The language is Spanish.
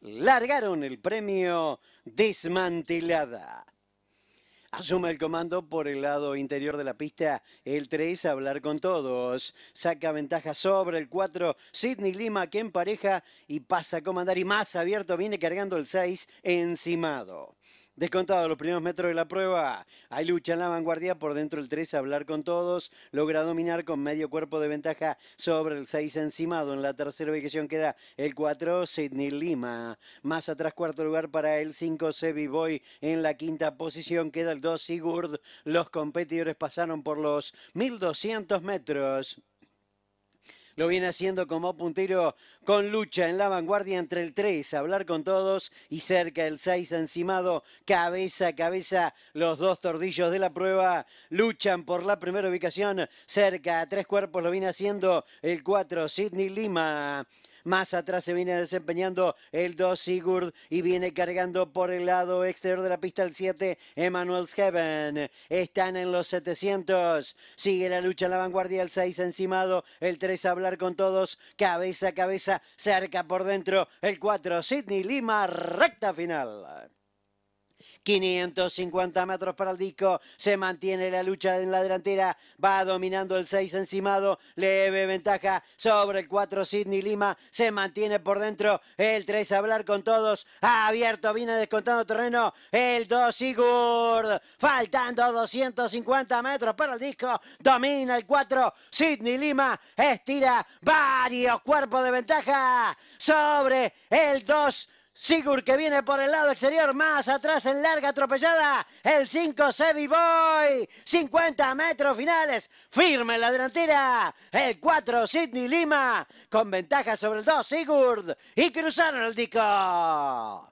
largaron el premio Desmantelada. Asuma el comando por el lado interior de la pista. El 3, hablar con todos. Saca ventaja sobre el 4. Sidney Lima que empareja y pasa a comandar. Y más abierto viene cargando el 6, encimado. Descontado los primeros metros de la prueba. Hay lucha en la vanguardia por dentro el 3 hablar con todos. Logra dominar con medio cuerpo de ventaja sobre el 6 encimado. En la tercera ubicación queda el 4 Sidney Lima. Más atrás cuarto lugar para el 5 Sebi Boy. En la quinta posición queda el 2 Sigurd. Los competidores pasaron por los 1200 metros. Lo viene haciendo como puntero con lucha en la vanguardia entre el 3, hablar con todos y cerca el 6 encimado, cabeza a cabeza. Los dos tordillos de la prueba luchan por la primera ubicación. Cerca a tres cuerpos lo viene haciendo el 4, Sidney Lima. Más atrás se viene desempeñando el 2 Sigurd y viene cargando por el lado exterior de la pista el 7 Emanuel's Heaven. Están en los 700. Sigue la lucha en la vanguardia el 6 encimado, el 3 hablar con todos, cabeza a cabeza, cerca por dentro, el 4 Sydney Lima, recta final. 550 metros para el disco, se mantiene la lucha en la delantera, va dominando el 6 encimado, leve ventaja sobre el 4 Sidney Lima, se mantiene por dentro, el 3 hablar con todos, abierto, viene descontando terreno, el 2 Sigurd, faltando 250 metros para el disco, domina el 4 Sidney Lima, estira varios cuerpos de ventaja sobre el 2 Sigurd que viene por el lado exterior, más atrás en larga atropellada. El 5 Sevi Boy. 50 metros finales. Firme en la delantera. El 4 Sidney Lima. Con ventaja sobre el 2 Sigurd. Y cruzaron el disco.